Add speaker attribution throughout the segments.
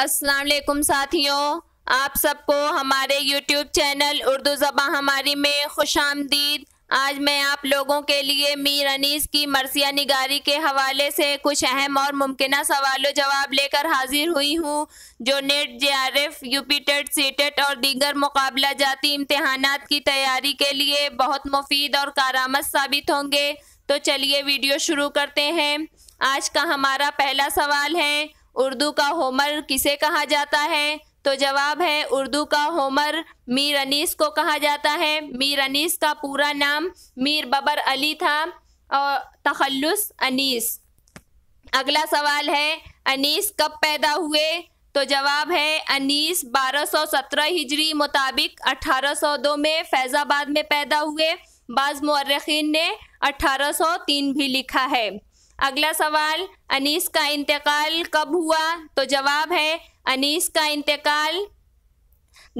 Speaker 1: असलकुम साथियों आप सबको हमारे YouTube चैनल उर्दू ज़बाँ हमारी में खुश आमदीद आज मैं आप लोगों के लिए मीर अनीस की मरसिया निगारी के हवाले से कुछ अहम और मुमकिन सवाल जवाब लेकर हाजिर हुई हूँ जो NET J R F C TET और दीगर मुकाबला जाती इम्तहान की तैयारी के लिए बहुत मुफीद और कारामद साबित होंगे तो चलिए वीडियो शुरू करते हैं आज का हमारा पहला सवाल है उर्दू का होमर किसे कहा जाता है तो जवाब है उर्दू का होमर मीर अनीस को कहा जाता है मीर अनीस का पूरा नाम मीर बबर अली था और तखलुस अनीस अगला सवाल है अनीस कब पैदा हुए तो जवाब है अनीस 1217 हिजरी मुताबिक 1802 में फैज़ाबाद में पैदा हुए बाज़ मर्रखीन ने 1803 भी लिखा है अगला सवाल अनीस का इंतकाल कब हुआ तो जवाब है अनीस का इंतकाल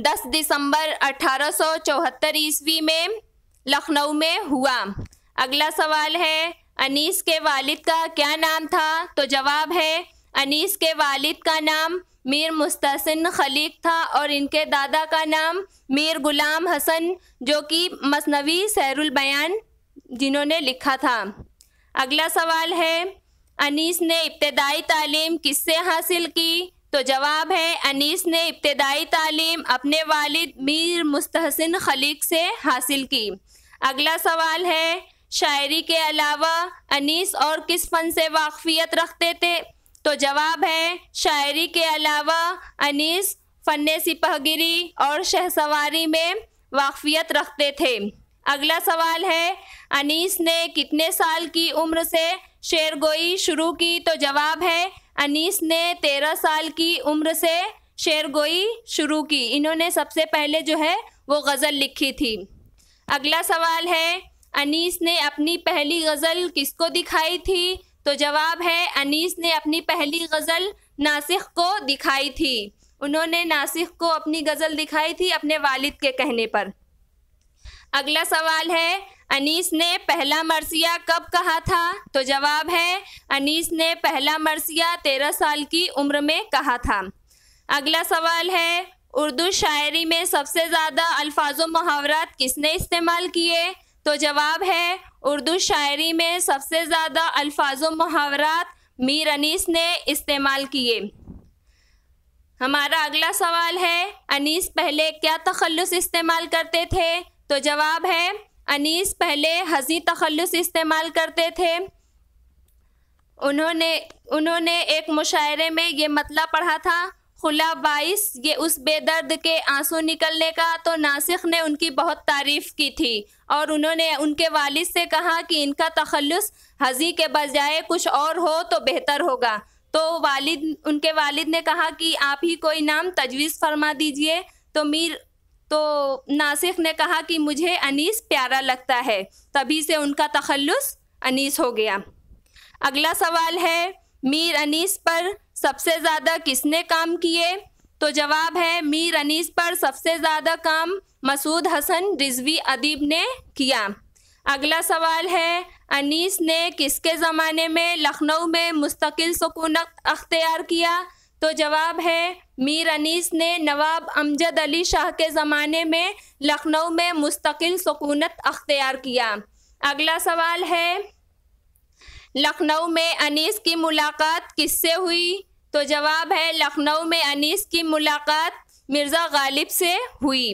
Speaker 1: 10 दिसंबर अठारह ईस्वी में लखनऊ में हुआ अगला सवाल है अनीस के वालिद का क्या नाम था तो जवाब है अनीस के वालिद का नाम मीर मुस्तसिन खलीक था और इनके दादा का नाम मीर गुलाम हसन जो कि मसनवी सैरुल बयान जिन्होंने लिखा था अगला सवाल है अनीस ने इब्तदाई तालीम किससे हासिल की तो जवाब है अनीस ने इब्तदाई तालीम अपने वालिद मीर मुस्तहसिन खलीक से हासिल की अगला सवाल है शायरी के अलावा अनीस और किस फन से वाकफियत रखते थे तो जवाब है शायरी के अलावा अनीस फ़न सिपहगिरी और शहसवारी में वाकफियत रखते थे अगला सवाल है अनीस ने कितने साल की उम्र से शेर गोई शुरू की तो जवाब है अनीस ने तेरह साल की उम्र से शेर गोई शुरू की इन्होंने सबसे पहले जो है वो गज़ल लिखी थी अगला सवाल है अनीस ने अपनी पहली गज़ल किसको दिखाई थी तो जवाब है अनीस ने अपनी पहली गज़ल नासिक को दिखाई थी उन्होंने नासिक को अपनी गज़ल दिखाई थी अपने वालिद के कहने पर अगला सवाल है अनीस ने पहला मरसिया कब कहा था तो जवाब है अनीस ने पहला मरसिया तेरह साल की उम्र में कहा था अगला सवाल है उर्दू शायरी में सबसे ज़्यादा अल्फाज मुहावरात किसने इस्तेमाल किए तो जवाब है उर्दू शायरी में सबसे ज़्यादा अल्फाज मुहावरात मीर अनीस ने इस्तेमाल किए हमारा अगला सवाल है अनीस पहले क्या तखलस इस्तेमाल करते थे तो जवाब है अनीस पहले हसी तखलस इस्तेमाल करते थे उन्होंने उन्होंने एक मुशायरे में ये मतला पढ़ा था खुला बाइस ये उस बेदर्द के आंसू निकलने का तो नासिक ने उनकी बहुत तारीफ़ की थी और उन्होंने उनके वालिद से कहा कि इनका तखलस हजी के बजाय कुछ और हो तो बेहतर होगा तो वालिद उनके वालिद ने कहा कि आप ही कोई नाम तजवीज़ फरमा दीजिए तो मीर तो नासिक ने कहा कि मुझे अनीस प्यारा लगता है तभी से उनका तखलस अनीस हो गया अगला सवाल है मीर अनीस पर सबसे ज़्यादा किसने काम किए तो जवाब है मीर अनीस पर सबसे ज़्यादा काम मसूद हसन रिजवी अदीब ने किया अगला सवाल है अनीस ने किसके ज़माने में लखनऊ में मुस्तकिल सुकूनत अख्तियार किया तो जवाब है मीर अनीस ने नवाब अमजद अली शाह के ज़माने में लखनऊ में मुस्तकिल सकूनत अख्तियार किया अगला सवाल है लखनऊ में अनीस की मुलाकात किससे हुई तो जवाब है लखनऊ में अनीस की मुलाकात मिर्ज़ा गालिब से हुई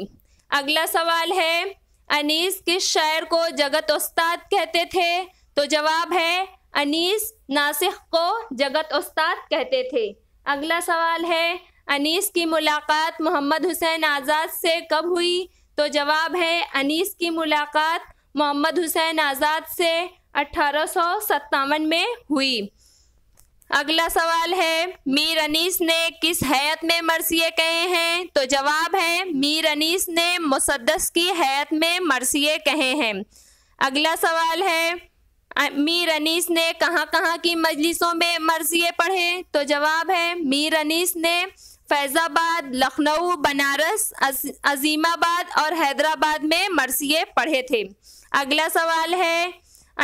Speaker 1: अगला सवाल है अनीस किस शायर को जगत उस्ताद कहते थे तो जवाब है अनीस नासिक को जगत उस्ताद कहते थे अगला सवाल है अनीस की मुलाकात मोहम्मद हुसैन आज़ाद से कब हुई तो जवाब है अनीस की मुलाकात मोहम्मद हुसैन आज़ाद से अठारह में हुई अगला सवाल है मीर अनीस ने किस हैत में मरसिए कहे हैं तो जवाब है मीर अनीस ने मुसदस की हैत में मरसिए कहे हैं अगला सवाल है मीर अनीस ने कहाँ कहाँ की मजलिसों में मरसिए पढ़े तो जवाब है मीर अनीस ने फैज़ाबाद लखनऊ बनारस अजीमाबाद और हैदराबाद में मरसिए पढ़े थे अगला सवाल है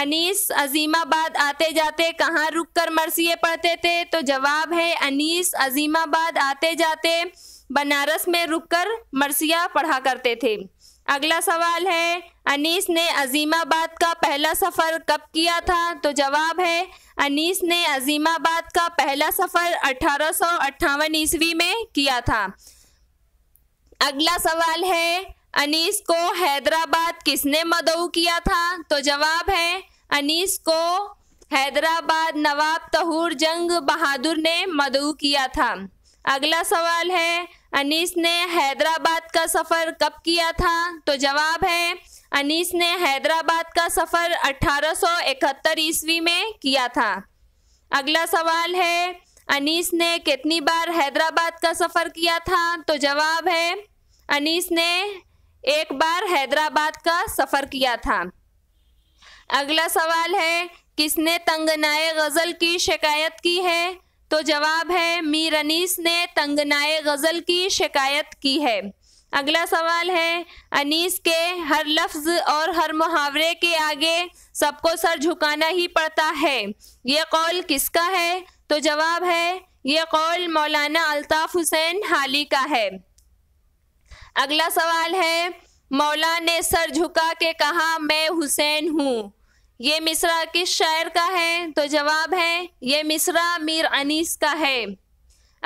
Speaker 1: अनीस अजीमाबाद आते जाते कहाँ रुक कर मरसिए पढ़ते थे तो जवाब है अनीस अजीमाबाद आते जाते बनारस में रुककर मरसिया पढ़ा करते थे अगला सवाल है अनीस ने अजीमाबाद का पहला सफ़र कब किया था तो जवाब है अनीस ने अजीमाबाद का पहला सफ़र अठारह ईस्वी में किया था अगला सवाल है अनीस को हैदराबाद किसने मदऊ किया था तो जवाब है अनीस को हैदराबाद नवाब तहूर जंग बहादुर ने मदऊ किया था अगला सवाल है अनीस ने हैदराबाद का सफ़र कब किया था तो जवाब है अनीस ने हैदराबाद का सफ़र 1871 ईस्वी में किया था अगला सवाल है अनीस ने कितनी बार हैदराबाद का सफ़र किया था तो जवाब है अनीस ने एक बार हैदराबाद का सफ़र किया था अगला सवाल है किसने तंगनाए गज़ल की शिकायत की है तो जवाब है मीर अनीस ने तंगनाए गज़ल की शिकायत की है अगला सवाल है अनीस के हर लफ्ज़ और हर मुहावरे के आगे सबको सर झुकाना ही पड़ता है ये कौल किसका है तो जवाब है ये कौल मौलाना अल्ताफ़ हुसैन हाली का है अगला सवाल है मौला ने सर झुका के कहा मैं हुसैन हूँ ये मिसरा किस शायर का है तो जवाब है ये मिसरा मीर अनीस का है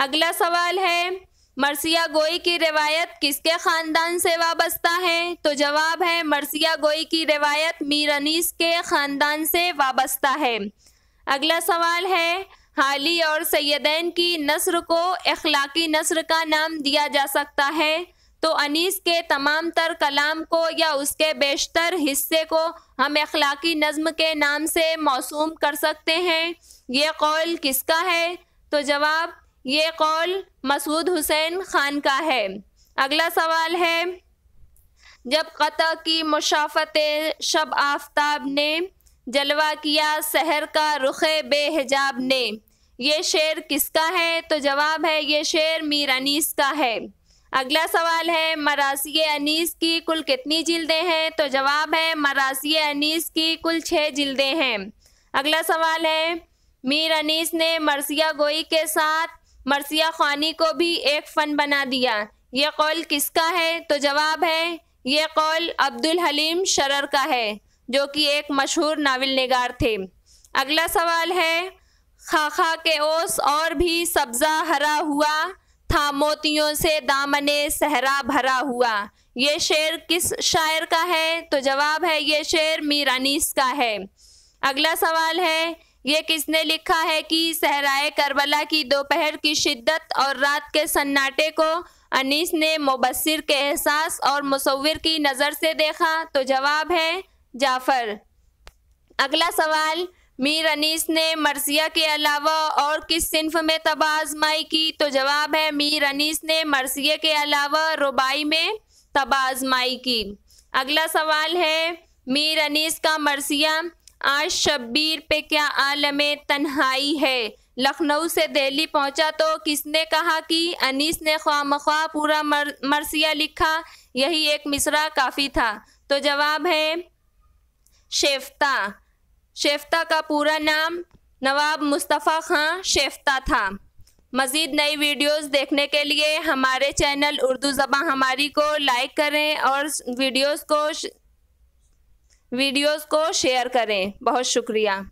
Speaker 1: अगला सवाल है मरसिया गोई की रिवायत किसके ख़ानदान से वाबस्ता है तो जवाब है मरसिया गोई की रिवायत मीर अनीस के ख़ानदान से वाबस्ता है अगला सवाल है हाली और सैदैन की नस्र को अखलाकी नस्र का नाम दिया जा सकता है तो अनीस के तमाम तर कलाम को या उसके बेशतर हिस्से को हम अखलाकी नज़म के नाम से मौसूम कर सकते हैं ये कौल किसका है तो जवाब ये कौल मसूद हुसैन खान का है अगला सवाल है जब क़त की मुशाफत शब आफ्ताब ने जलवा किया शहर का रुख बेहजाब ने ये शेर किसका है तो जवाब है ये शेर मीर अनीस का है अगला सवाल है मरासी अनीस की कुल कितनी जिल्दें हैं तो जवाब है मरासी अनीस की कुल छः जिल्दें हैं अगला सवाल है मीर अनीस ने मरसिया गोई के साथ मरसिया खानी को भी एक फ़न बना दिया ये कौल किसका है तो जवाब है ये कौल अब्दुल हलीम शरर का है जो कि एक मशहूर नावल नगार थे अगला सवाल है खाखा के ओस और भी सब्ज़ा हरा हुआ था मोतियों से दामने सहरा भरा हुआ ये शेर किस शायर का है तो जवाब है ये शेर मीर अनीस का है अगला सवाल है ये किसने लिखा है कि सहराए करबला की दोपहर की शिद्दत और रात के सन्नाटे को अनीस ने मुबसर के एहसास और मुसविर की नज़र से देखा तो जवाब है जाफ़र अगला सवाल मीर अनीस ने मरसिया के अलावा और किस सिंफ में तबाजमाई आजमाई की तो जवाब है मीर अनीस ने मरसिया के अलावा रुबाई में तबाजमाई आजमाई की अगला सवाल है मीर अनीस का मरसिया आज शब्बीर पे क्या आलम तन्हाई है लखनऊ से दिल्ली पहुंचा तो किसने कहा कि अनीस ने ख्वा मख्वा पूरा मर, मरसिया लिखा यही एक मिसरा काफ़ी था तो जवाब है शेफ्ता शेफ्ता का पूरा नाम नवाब मुस्तफ़ा खां शेफ्ता था मज़ीद नई वीडियोस देखने के लिए हमारे चैनल उर्दू ज़बान हमारी को लाइक करें और वीडियोस को वीडियोस को शेयर करें बहुत शुक्रिया